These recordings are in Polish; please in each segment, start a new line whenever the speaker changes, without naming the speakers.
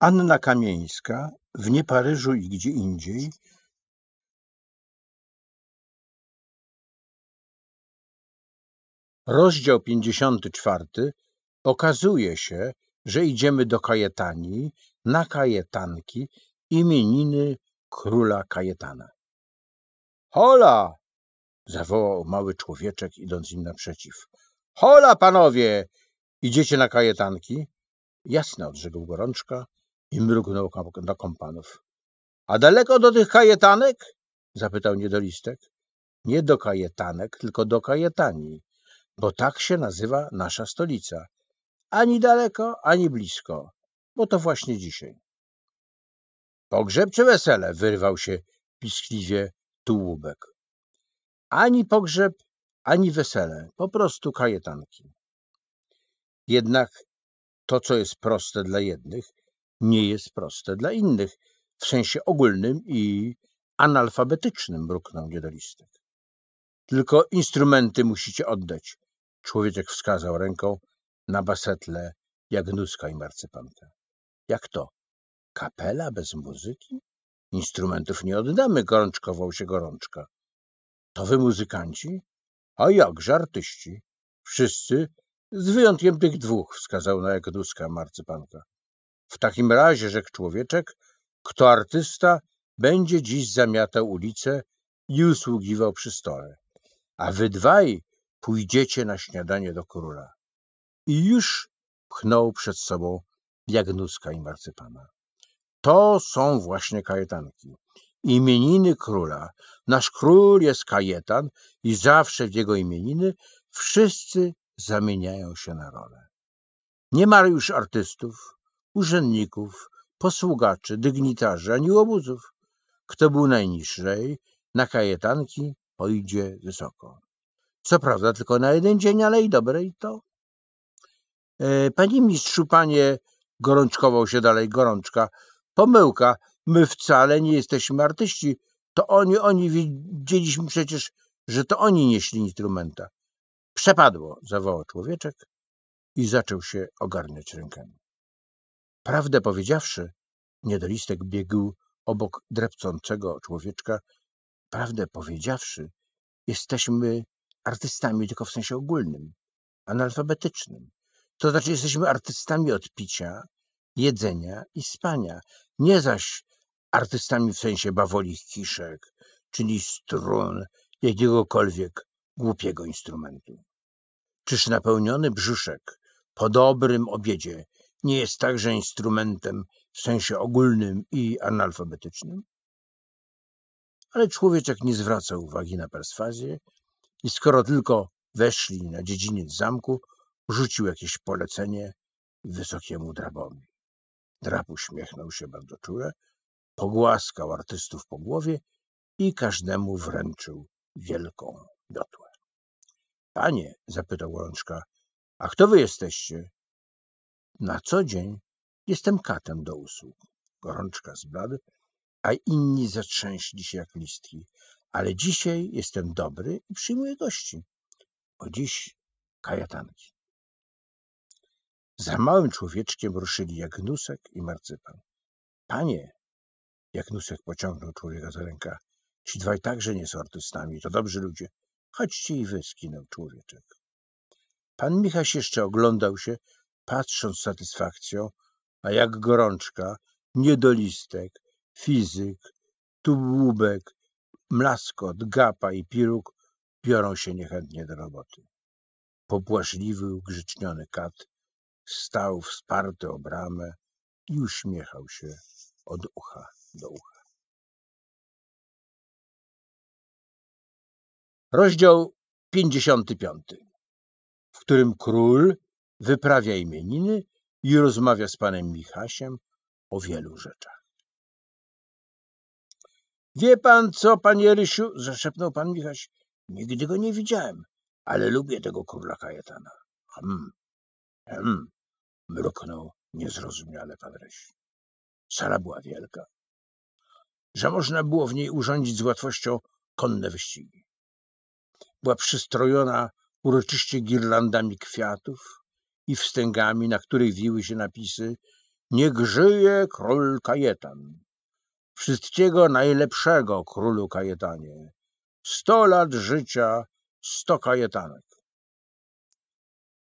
Anna Kamieńska w Nie Paryżu i gdzie indziej Rozdział 54 Okazuje się, że idziemy do Kajetanii, na Kajetanki, imieniny króla Kajetana. Hola! zawołał mały człowieczek, idąc im naprzeciw. Hola, panowie! Idziecie na Kajetanki? Jasne, odrzekł Gorączka, i mrugnął na kompanów. A daleko do tych kajetanek? zapytał niedolistek. Nie do kajetanek, tylko do kajetani, bo tak się nazywa nasza stolica. Ani daleko, ani blisko, bo to właśnie dzisiaj. Pogrzeb czy wesele? wyrwał się piskliwie tułubek. Ani pogrzeb, ani wesele, po prostu kajetanki. Jednak to, co jest proste dla jednych, nie jest proste dla innych w sensie ogólnym i analfabetycznym, mruknął niedolistek. Tylko instrumenty musicie oddać. Człowieczek wskazał ręką na basetle Jagnuska i marcypanka. Jak to? Kapela bez muzyki? Instrumentów nie oddamy, gorączkował się gorączka. To wy muzykanci? A jakże artyści? Wszyscy, z wyjątkiem tych dwóch, wskazał na Jagnuska marcypanka. W takim razie, rzekł człowieczek, kto artysta, będzie dziś zamiatał ulicę i usługiwał przy stole. A wy dwaj pójdziecie na śniadanie do króla. I już pchnął przed sobą Jagnuska i Marcypana. To są właśnie kajetanki. Imieniny króla. Nasz król jest kajetan i zawsze w jego imieniny wszyscy zamieniają się na rolę. Nie ma już artystów, urzędników, posługaczy, dygnitarzy, ani łobuzów. Kto był najniższej, na kajetanki pójdzie wysoko. Co prawda tylko na jeden dzień, ale i dobre i to. E, panie mistrzu, panie, gorączkował się dalej gorączka, pomyłka, my wcale nie jesteśmy artyści, to oni, oni wiedzieliśmy przecież, że to oni nieśli instrumenta. Przepadło, zawołał człowieczek i zaczął się ogarniać rękami. Prawdę powiedziawszy, niedolistek biegł obok drepcącego człowieczka. Prawdę powiedziawszy, jesteśmy artystami tylko w sensie ogólnym, analfabetycznym. To znaczy jesteśmy artystami od picia, jedzenia i spania, nie zaś artystami w sensie bawolich kiszek, czyli strun jakiegokolwiek głupiego instrumentu. Czyż napełniony brzuszek po dobrym obiedzie nie jest także instrumentem w sensie ogólnym i analfabetycznym? Ale człowieczek nie zwraca uwagi na perswazję i skoro tylko weszli na dziedziniec zamku, rzucił jakieś polecenie wysokiemu drabowi. Drab uśmiechnął się bardzo czule, pogłaskał artystów po głowie i każdemu wręczył wielką miotłę. Panie, zapytał Łączka, a kto wy jesteście? Na co dzień jestem katem do usług. Gorączka zbladł, a inni zatrzęśli się jak listki. Ale dzisiaj jestem dobry i przyjmuję gości. O dziś kajatanki. Za małym człowieczkiem ruszyli Jagnusek i Marcypan. Panie, Jagnusek pociągnął człowieka za ręka. Ci dwaj także nie są artystami, to dobrzy ludzie. Chodźcie i wy, skinął człowieczek. Pan Michaś jeszcze oglądał się, patrząc z satysfakcją, a jak gorączka, niedolistek, fizyk, tubłóbek, mlaskot, gapa i piruk biorą się niechętnie do roboty. Popłażliwy, ugrzeczniony kat stał wsparty o bramę i uśmiechał się od ucha do ucha. Rozdział 55, w którym król wyprawia imieniny i rozmawia z panem Michasiem o wielu rzeczach. Wie pan co, panie Rysiu? zaszepnął pan Michaś. Nigdy go nie widziałem, ale lubię tego króla Kajetana. Hm, hm, mruknął niezrozumiale pan Ryś. Sala była wielka, że można było w niej urządzić z łatwością konne wyścigi. Była przystrojona uroczyście girlandami kwiatów, i wstęgami, na których wiły się napisy Niech żyje król Kajetan. Wszystkiego najlepszego królu Kajetanie. Sto lat życia, sto Kajetanek.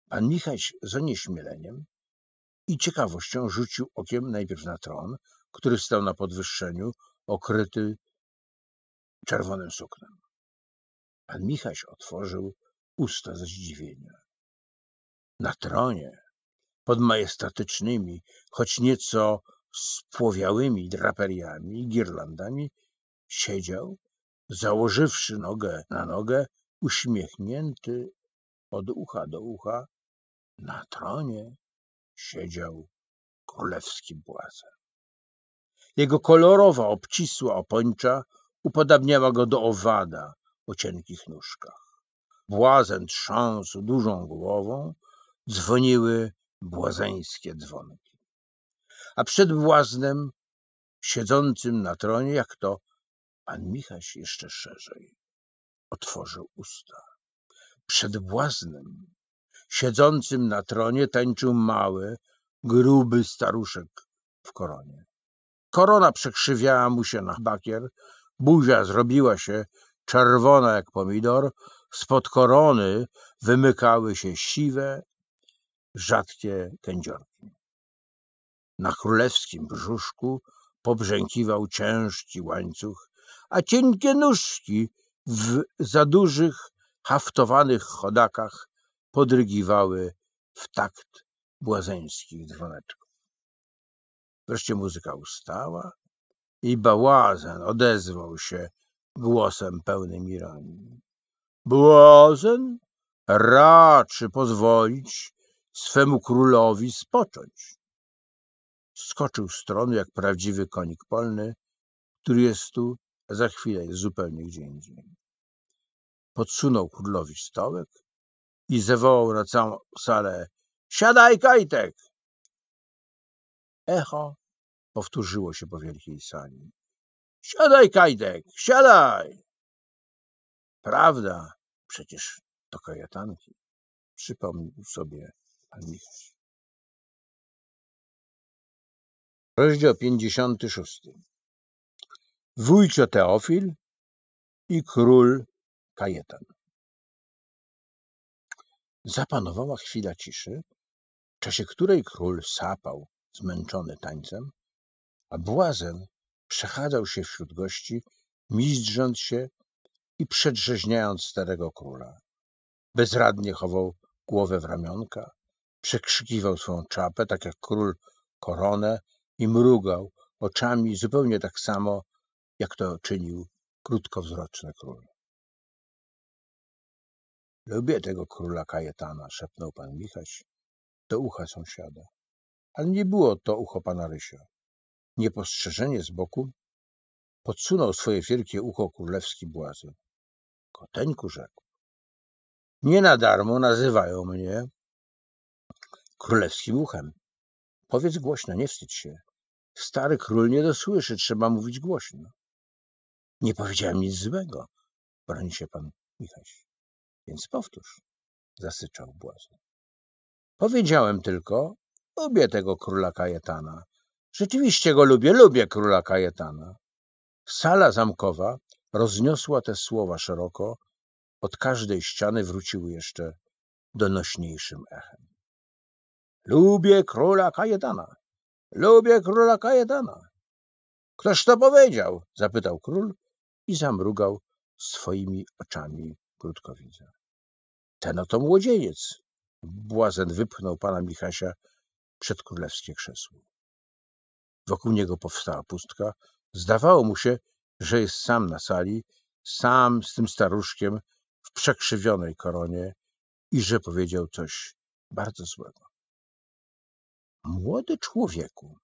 Pan Michaś z onieśmieleniem i ciekawością rzucił okiem najpierw na tron, który stał na podwyższeniu, okryty czerwonym suknem. Pan Michaś otworzył usta ze zdziwienia na tronie, pod majestatycznymi, choć nieco spłowiałymi draperiami i girlandami, siedział, założywszy nogę na nogę, uśmiechnięty od ucha do ucha, na tronie siedział królewski błazen. Jego kolorowa, obcisła opończa upodabniała go do owada o cienkich nóżkach. Błazen trząsł dużą głową, dzwoniły błazeńskie dzwonki. A przed błaznem, siedzącym na tronie, jak to pan Michaś jeszcze szerzej otworzył usta. Przed błaznem, siedzącym na tronie, tańczył mały, gruby staruszek w koronie. Korona przekrzywiała mu się na bakier, buzia zrobiła się czerwona jak pomidor, spod korony wymykały się siwe, rzadkie kędziorki. Na królewskim brzuszku pobrzękiwał ciężki łańcuch, a cienkie nóżki w za dużych, haftowanych chodakach podrygiwały w takt błazeńskich dzwoneczków. Wreszcie muzyka ustała i bałazen odezwał się głosem pełnym ironii. Błazen raczy pozwolić swemu królowi spocząć. Skoczył z tronu jak prawdziwy konik polny, który jest tu, a za chwilę jest zupełnie gdzie indziej. Podsunął królowi stołek i zawołał na całą salę Siadaj, Kajtek! Echo powtórzyło się po wielkiej sali. Siadaj, Kajtek, siadaj! Prawda, przecież to kajatanki, przypomniał sobie Panie Michale. Rozdział 56. Wójcio Teofil i król Kajetan. Zapanowała chwila ciszy, w czasie której król sapał, zmęczony tańcem, a błazen przechadzał się wśród gości, mizdrząc się i przedrzeźniając starego króla. Bezradnie chował głowę w ramionka, przekrzykiwał swoją czapę, tak jak król koronę i mrugał oczami zupełnie tak samo, jak to czynił krótkowzroczny król. Lubię tego króla Kajetana, szepnął pan Michaś do ucha sąsiada. Ale nie było to ucho pana Rysia. Niepostrzeżenie z boku podsunął swoje wielkie ucho królewski błazen. Koteńku rzekł. Nie na darmo nazywają mnie królewskim uchem. Powiedz głośno, nie wstydź się. Stary król nie dosłyszy, trzeba mówić głośno. Nie powiedziałem nic złego, broni się pan Michaś. Więc powtórz, zasyczał błazen. Powiedziałem tylko, lubię tego króla Kajetana. Rzeczywiście go lubię, lubię króla Kajetana. Sala zamkowa rozniosła te słowa szeroko, od każdej ściany wróciły jeszcze donośniejszym echem. Lubię króla Kajetana. Lubię króla Kajetana. Ktoż to powiedział? zapytał król i zamrugał swoimi oczami krótkowidza. Ten oto młodzieniec. Błazen wypchnął pana Michasia przed królewskie krzesło. Wokół niego powstała pustka. Zdawało mu się, że jest sam na sali, sam z tym staruszkiem w przekrzywionej koronie i że powiedział coś bardzo złego. Młody człowieku,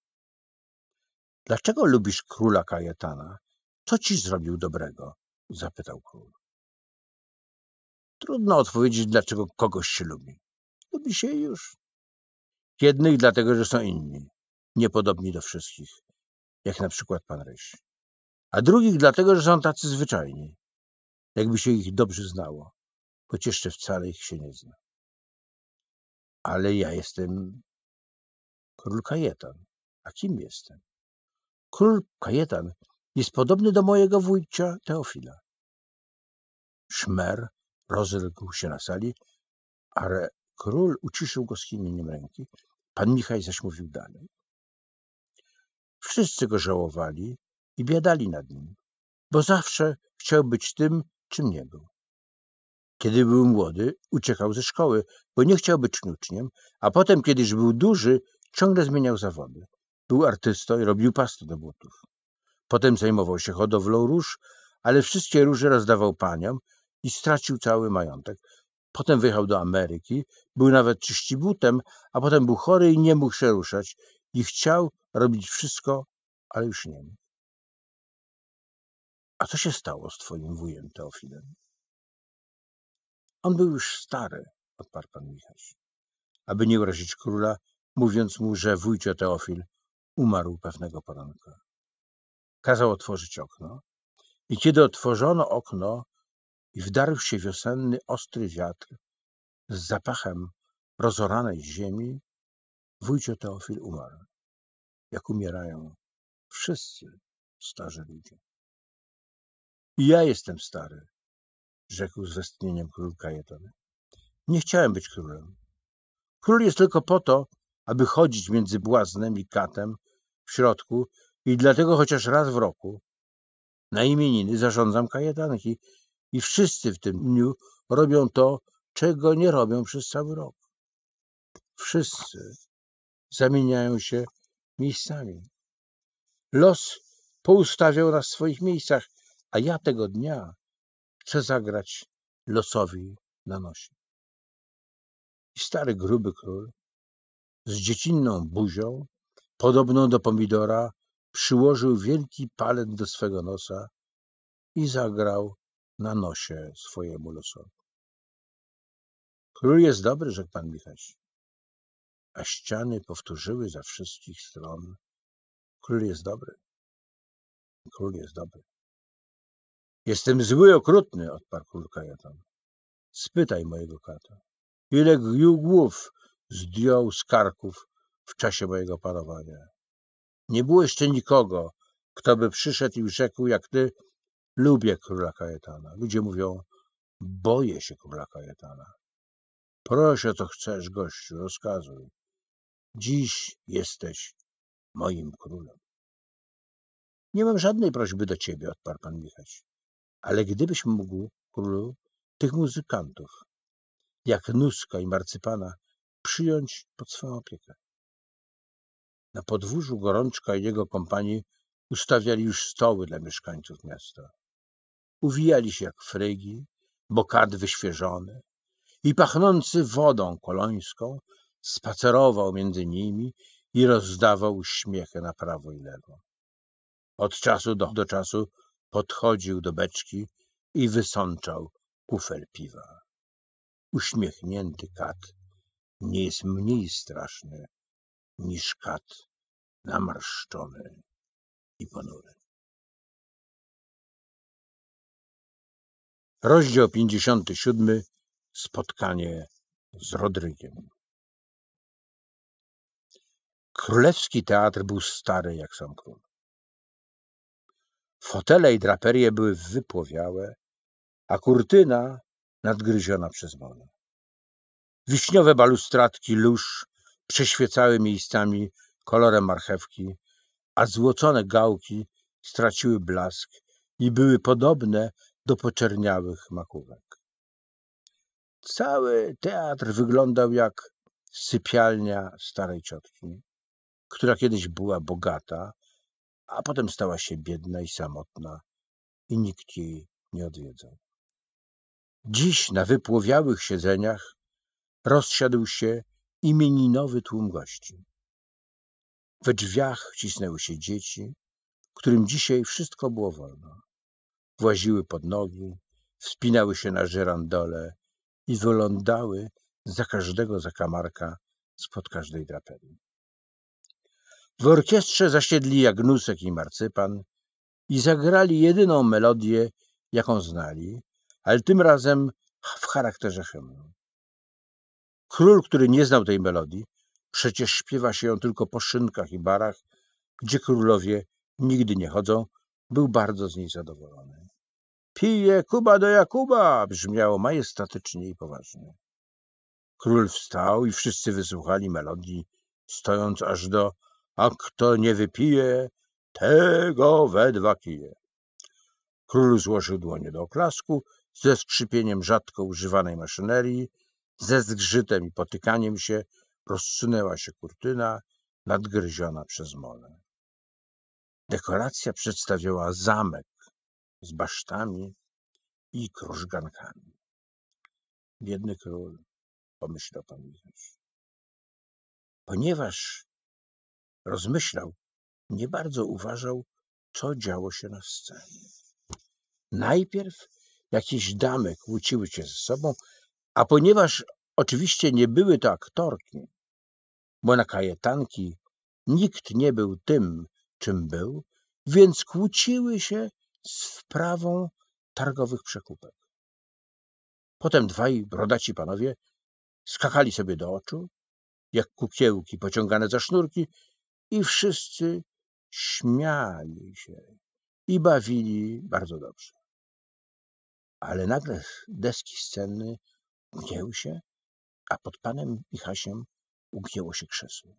dlaczego lubisz króla Kajetana? Co ci zrobił dobrego? zapytał król. Trudno odpowiedzieć, dlaczego kogoś się lubi. Lubi się już. Jednych dlatego, że są inni, niepodobni do wszystkich, jak na przykład pan Ryś. A drugich dlatego, że są tacy zwyczajni, jakby się ich dobrze znało, choć jeszcze wcale ich się nie zna. Ale ja jestem Król Kajetan. A kim jestem? Król Kajetan jest podobny do mojego wujcia Teofila. Szmer rozległ się na sali, ale król uciszył go skinieniem ręki. Pan Michał zaś mówił dalej. Wszyscy go żałowali i biadali nad nim, bo zawsze chciał być tym, czym nie był. Kiedy był młody, uciekał ze szkoły, bo nie chciał być uczniem, a potem, kiedyś był duży, Ciągle zmieniał zawody. Był artystą i robił pastę do butów. Potem zajmował się hodowlą róż, ale wszystkie róże rozdawał paniom i stracił cały majątek. Potem wyjechał do Ameryki, był nawet czyścibutem, a potem był chory i nie mógł się ruszać. I chciał robić wszystko, ale już nie mógł. A co się stało z twoim wujem Teofilem? On był już stary, odparł pan Michał. Aby nie urazić króla, mówiąc mu, że wujcio Teofil umarł pewnego poranka. Kazał otworzyć okno i kiedy otworzono okno i wdarł się wiosenny, ostry wiatr z zapachem rozoranej ziemi, wujcio Teofil umarł, jak umierają wszyscy starzy ludzie. I ja jestem stary, rzekł z westchnieniem król Kajetony. Nie chciałem być królem. Król jest tylko po to, aby chodzić między błaznem i katem w środku i dlatego chociaż raz w roku na imieniny zarządzam kajetanki i wszyscy w tym dniu robią to, czego nie robią przez cały rok. Wszyscy zamieniają się miejscami. Los poustawiał nas w swoich miejscach, a ja tego dnia chcę zagrać losowi na nosie. I stary, gruby król z dziecinną buzią, podobną do pomidora, przyłożył wielki palet do swego nosa i zagrał na nosie swojemu losowi. Król jest dobry, rzekł pan Michaś. A ściany powtórzyły za wszystkich stron. Król jest dobry. Król jest dobry. Jestem zły, okrutny, odparł król Kajetan. Spytaj mojego kata. Ile głów zdjął z karków w czasie mojego panowania. Nie było jeszcze nikogo, kto by przyszedł i rzekł jak ty, lubię króla Kajetana. Ludzie mówią, boję się króla Kajetana. Proś o co chcesz, gościu, rozkazuj. Dziś jesteś moim królem. Nie mam żadnej prośby do ciebie, odparł pan Michać. Ale gdybyś mógł, królu, tych muzykantów, jak Nuska i Marcypana, przyjąć pod swoją opiekę. Na podwórzu Gorączka i jego kompanii ustawiali już stoły dla mieszkańców miasta. Uwijali się jak frygi, bokad wyświeżony i pachnący wodą kolońską spacerował między nimi i rozdawał śmiechy na prawo i lewo. Od czasu do, do czasu podchodził do beczki i wysączał kufel piwa. Uśmiechnięty kat nie jest mniej straszny niż kat namarszczony i ponury. Rozdział 57. Spotkanie z Rodrygiem. Królewski teatr był stary jak sam król. Fotele i draperie były wypłowiałe, a kurtyna nadgryziona przez wolę. Wiśniowe balustradki lóż przeświecały miejscami kolorem marchewki, a złocone gałki straciły blask i były podobne do poczerniałych makówek. Cały teatr wyglądał jak sypialnia starej ciotki, która kiedyś była bogata, a potem stała się biedna i samotna i nikt jej nie odwiedzał. Dziś na wypłowiałych siedzeniach rozsiadł się imieninowy tłum gości. We drzwiach cisnęły się dzieci, którym dzisiaj wszystko było wolno. Właziły pod nogi, wspinały się na żerandole i wylądały za każdego zakamarka spod każdej draperii. W orkiestrze zasiedli Jagnusek i Marcypan i zagrali jedyną melodię, jaką znali, ale tym razem w charakterze hymnu. Król, który nie znał tej melodii, przecież śpiewa się ją tylko po szynkach i barach, gdzie królowie nigdy nie chodzą, był bardzo z niej zadowolony. Pije Kuba do Jakuba! brzmiało majestatycznie i poważnie. Król wstał i wszyscy wysłuchali melodii, stojąc aż do a kto nie wypije, tego we dwa kije. Król złożył dłonie do oklasku ze skrzypieniem rzadko używanej maszynerii ze zgrzytem i potykaniem się rozsunęła się kurtyna, nadgryziona przez mole. Dekoracja przedstawiała zamek z basztami i krużgankami. Biedny król, pomyślał pan Ponieważ rozmyślał, nie bardzo uważał, co działo się na scenie. Najpierw jakieś damy kłóciły się ze sobą, a ponieważ oczywiście nie były to aktorki, bo na kajetanki nikt nie był tym, czym był, więc kłóciły się z wprawą targowych przekupek. Potem dwaj brodaci panowie skakali sobie do oczu, jak kukiełki pociągane za sznurki i wszyscy śmiali się i bawili bardzo dobrze. Ale nagle deski sceny Gnieł się, a pod panem Michasiem ugięło się krzesło.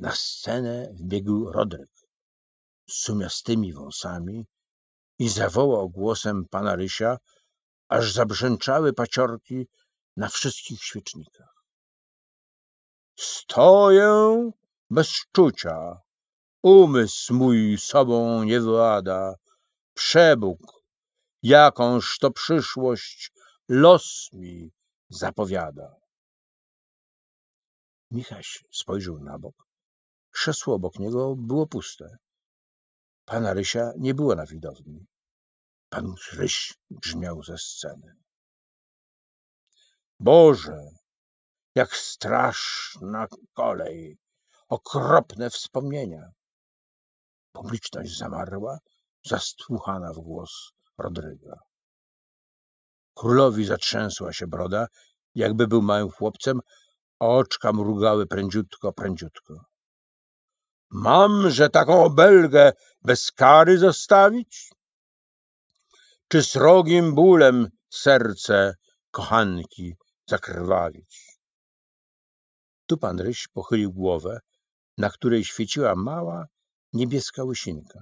Na scenę wbiegł Rodryk z sumiastymi wąsami i zawołał głosem pana Rysia, aż zabrzęczały paciorki na wszystkich świecznikach. Stoję bez czucia, umysł mój sobą nie włada, przebóg, jakąż to przyszłość los mi zapowiada. Michaś spojrzał na bok. Krzesło obok niego było puste. Pana Rysia nie było na widowni. Pan Ryś brzmiał ze sceny. Boże, jak straszna kolej, okropne wspomnienia. Publiczność zamarła, zastłuchana w głos Rodryga. Królowi zatrzęsła się broda, jakby był małym chłopcem, a oczka mrugały prędziutko, prędziutko. Mam, że taką obelgę bez kary zostawić? Czy srogim bólem serce kochanki zakrwawić? Tu pan Ryś pochylił głowę, na której świeciła mała, niebieska łysinka.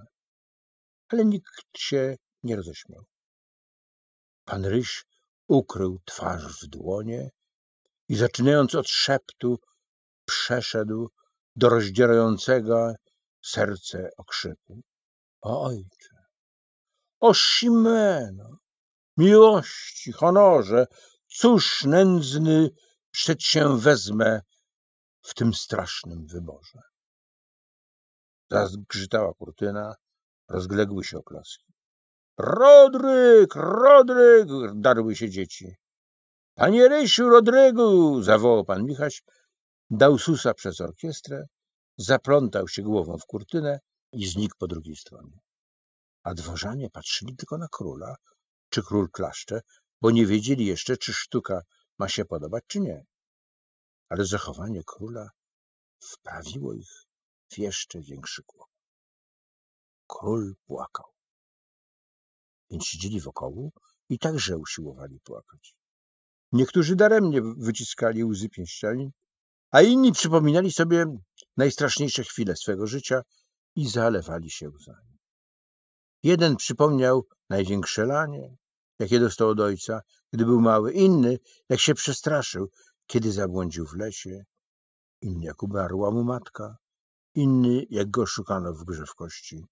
Ale nikt się nie roześmiał. Pan Ryś ukrył twarz w dłonie i zaczynając od szeptu, przeszedł do rozdzierającego serce okrzyku. O ojcze! O Simeno! Miłości, honorze! Cóż nędzny przedsięwezmę w tym strasznym wyborze? Zazgrzytała kurtyna, rozległy się oklaski. Rodryk, Rodryk! darły się dzieci. Panie Rysiu, Rodrygu! zawołał pan Michaś, dał susa przez orkiestrę, zaplątał się głową w kurtynę i znikł po drugiej stronie. A dworzanie patrzyli tylko na króla, czy król klaszcze, bo nie wiedzieli jeszcze, czy sztuka ma się podobać, czy nie. Ale zachowanie króla wprawiło ich w jeszcze większy kłopot. Król płakał. Więc siedzieli wokoło i także usiłowali płakać. Niektórzy daremnie wyciskali łzy pięściami, a inni przypominali sobie najstraszniejsze chwile swego życia i zalewali się łzami. Jeden przypomniał największe lanie, jakie dostał od ojca, gdy był mały, inny, jak się przestraszył, kiedy zabłądził w lesie, inny jak umarła mu matka, inny jak go szukano w grze w kości,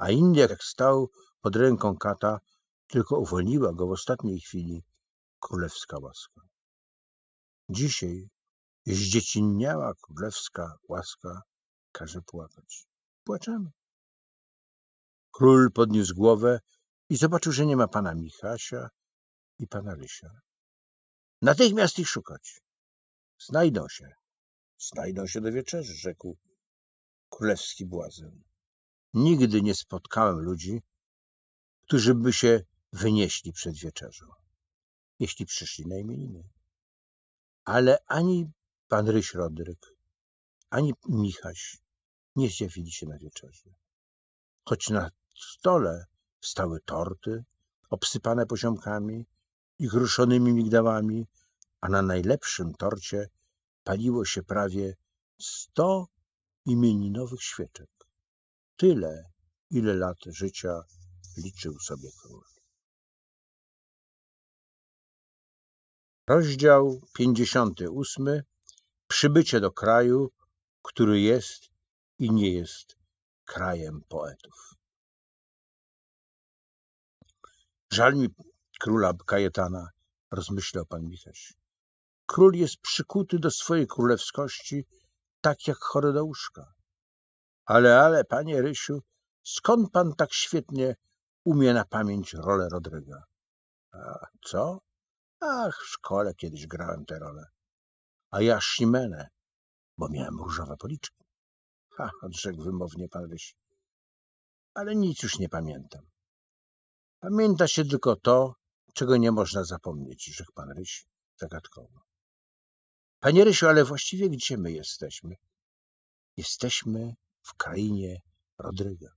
a jak stał pod ręką kata, tylko uwolniła go w ostatniej chwili królewska łaska. Dzisiaj dziecinniała królewska łaska każe płakać. Płaczemy. Król podniósł głowę i zobaczył, że nie ma pana Michasia i pana Rysia. Natychmiast ich szukać. Znajdą się. Znajdą się do wieczerzy, rzekł królewski błazen. Nigdy nie spotkałem ludzi, którzy by się wynieśli przed wieczerzą, jeśli przyszli na imieniny. Ale ani pan Ryś Rodryk, ani Michaś nie zjawili się na wieczerzy. Choć na stole stały torty obsypane poziomkami i kruszonymi migdałami, a na najlepszym torcie paliło się prawie sto imieninowych świeczek tyle, ile lat życia liczył sobie król. Rozdział 58. Przybycie do kraju, który jest i nie jest krajem poetów. Żal mi króla Kajetana, rozmyślał pan Micheś. Król jest przykuty do swojej królewskości, tak jak chory do łóżka. Ale, ale, panie Rysiu, skąd pan tak świetnie umie na pamięć rolę Rodryga? A co? Ach, w szkole kiedyś grałem tę rolę. A ja Szimenę, bo miałem różowe policzki. Ha, odrzekł wymownie pan Rysiu? Ale nic już nie pamiętam. Pamięta się tylko to, czego nie można zapomnieć, rzekł pan Ryś zagadkowo. Panie Rysiu, ale właściwie gdzie my jesteśmy? Jesteśmy w krainie Rodryga.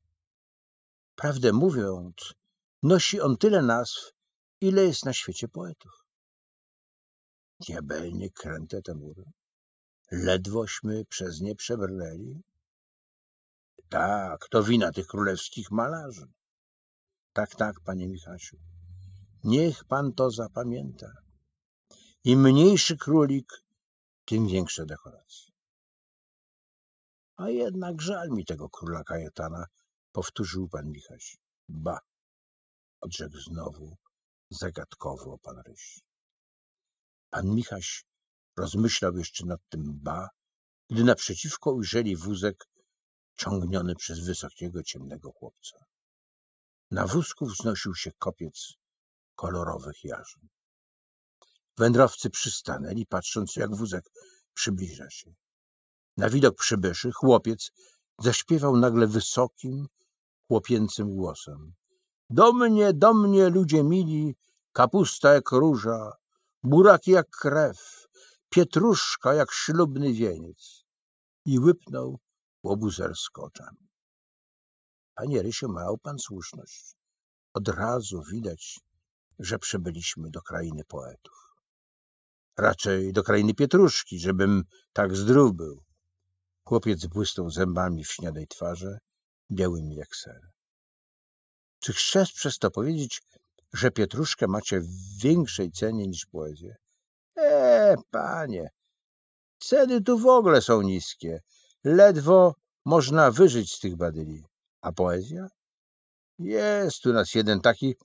Prawdę mówiąc, nosi on tyle nazw, ile jest na świecie poetów. Diabelnie kręte te mury, ledwośmy przez nie przebrnęli. Tak, to wina tych królewskich malarzy. Tak, tak, panie Michasiu. Niech pan to zapamięta. Im mniejszy królik, tym większe dekoracje. A no jednak żal mi tego króla Kajetana, powtórzył pan Michaś. Ba, odrzekł znowu zagadkowo pan Ryś. Pan Michaś rozmyślał jeszcze nad tym ba, gdy naprzeciwko ujrzeli wózek ciągniony przez wysokiego, ciemnego chłopca. Na wózku wznosił się kopiec kolorowych jarzyn. Wędrowcy przystanęli, patrząc, jak wózek przybliża się. Na widok przybyszy chłopiec zaśpiewał nagle wysokim, chłopięcym głosem. Do mnie, do mnie, ludzie mili, kapusta jak róża, buraki jak krew, pietruszka jak ślubny wieniec. I łypnął z koczem. Panie Rysiu, miał pan słuszność. Od razu widać, że przybyliśmy do krainy poetów. Raczej do krainy Pietruszki, żebym tak zdrów był. Chłopiec błysnął zębami w śniadej twarzy, białymi jak ser. Czy chcesz przez to powiedzieć, że pietruszkę macie w większej cenie niż poezję? E, panie, ceny tu w ogóle są niskie. Ledwo można wyżyć z tych badyli. A poezja? Jest u nas jeden taki,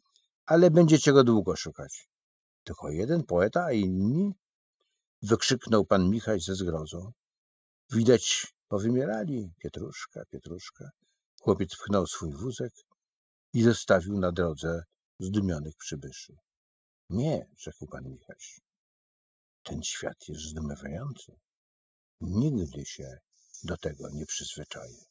ale będziecie go długo szukać. Tylko jeden poeta, a inni? Wykrzyknął pan Michał ze zgrozą. Widać, powymierali. Pietruszka, Pietruszka. Chłopiec pchnął swój wózek i zostawił na drodze zdumionych przybyszy. Nie, rzekł pan Michaś. Ten świat jest zdumiewający. Nigdy się do tego nie przyzwyczaję.